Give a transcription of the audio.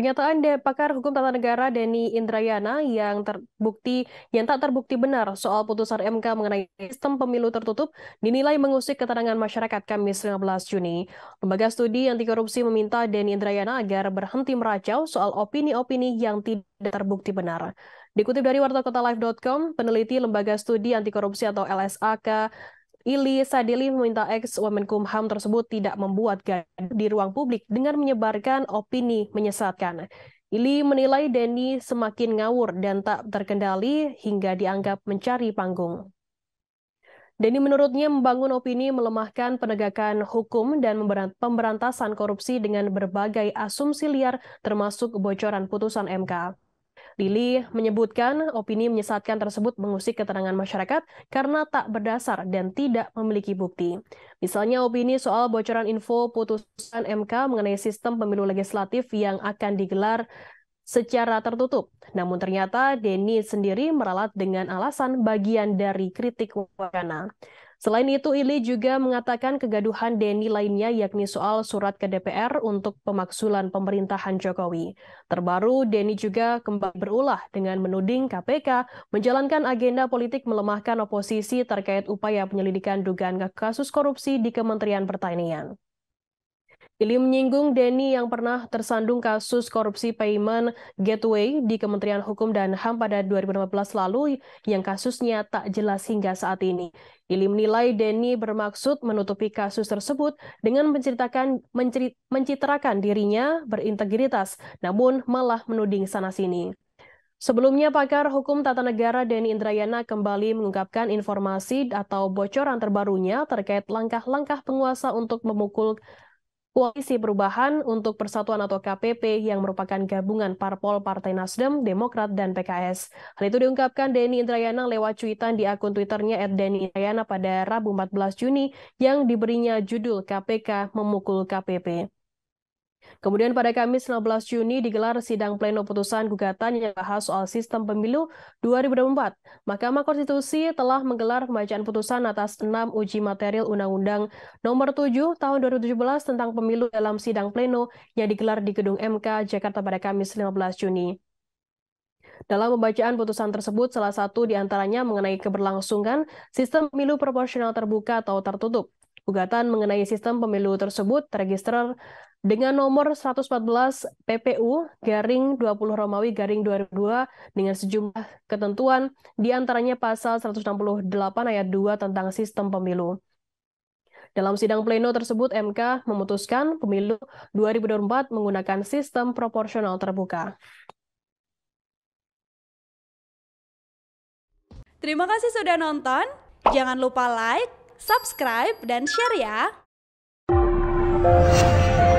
Pernyataan de pakar hukum tata negara Denny Indrayana yang terbukti yang tak terbukti benar soal putusan MK mengenai sistem pemilu tertutup dinilai mengusik keterangan masyarakat Kamis 15 Juni. Lembaga Studi Anti Korupsi meminta Denny Indrayana agar berhenti meracau soal opini-opini yang tidak terbukti benar. Dikutip dari wartakotalive.com, peneliti Lembaga Studi Anti Korupsi atau LSAK Ili Sadili meminta ex Wamenkumham tersebut tidak membuat gaduh di ruang publik dengan menyebarkan opini menyesatkan. Ili menilai Denny semakin ngawur dan tak terkendali hingga dianggap mencari panggung. Denny menurutnya membangun opini melemahkan penegakan hukum dan pemberantasan korupsi dengan berbagai asumsi liar termasuk bocoran putusan MK. Lili menyebutkan opini menyesatkan tersebut mengusik keterangan masyarakat karena tak berdasar dan tidak memiliki bukti. Misalnya opini soal bocoran info putusan MK mengenai sistem pemilu legislatif yang akan digelar secara tertutup. Namun ternyata Denny sendiri meralat dengan alasan bagian dari kritik wacana. Selain itu, Ili juga mengatakan kegaduhan Denny lainnya yakni soal surat ke DPR untuk pemaksulan pemerintahan Jokowi. Terbaru, Denny juga kembali berulah dengan menuding KPK menjalankan agenda politik melemahkan oposisi terkait upaya penyelidikan dugaan kasus korupsi di Kementerian Pertanian. Ili menyinggung Denny yang pernah tersandung kasus korupsi payment gateway di Kementerian Hukum dan HAM pada 2015 lalu yang kasusnya tak jelas hingga saat ini. Ili menilai Denny bermaksud menutupi kasus tersebut dengan menceritakan mencitrakan dirinya berintegritas, namun malah menuding sana-sini. Sebelumnya, pakar hukum tata negara Denny Indrayana kembali mengungkapkan informasi atau bocoran terbarunya terkait langkah-langkah penguasa untuk memukul Koalisi Perubahan untuk Persatuan atau KPP yang merupakan gabungan parpol Partai Nasdem, Demokrat, dan PKS. Hal itu diungkapkan Denny Indrayana lewat cuitan di akun Twitternya Denny Indrayana pada Rabu 14 Juni yang diberinya judul KPK memukul KPP. Kemudian pada Kamis 16 Juni digelar sidang pleno putusan gugatan yang bahas soal sistem pemilu 2024. Mahkamah Konstitusi telah menggelar pembacaan putusan atas 6 uji material Undang-Undang Nomor 7 Tahun 2017 tentang Pemilu dalam sidang pleno yang digelar di Gedung MK Jakarta pada Kamis 15 Juni. Dalam pembacaan putusan tersebut, salah satu diantaranya mengenai keberlangsungan sistem pemilu proporsional terbuka atau tertutup. Gugatan mengenai sistem pemilu tersebut terregister dengan nomor 114 PPU garing 20 Romawi garing 2002 dengan sejumlah ketentuan diantaranya pasal 168 ayat 2 tentang sistem pemilu. Dalam sidang pleno tersebut, MK memutuskan pemilu 2024 menggunakan sistem proporsional terbuka. Terima kasih sudah nonton. Jangan lupa like, subscribe, dan share ya.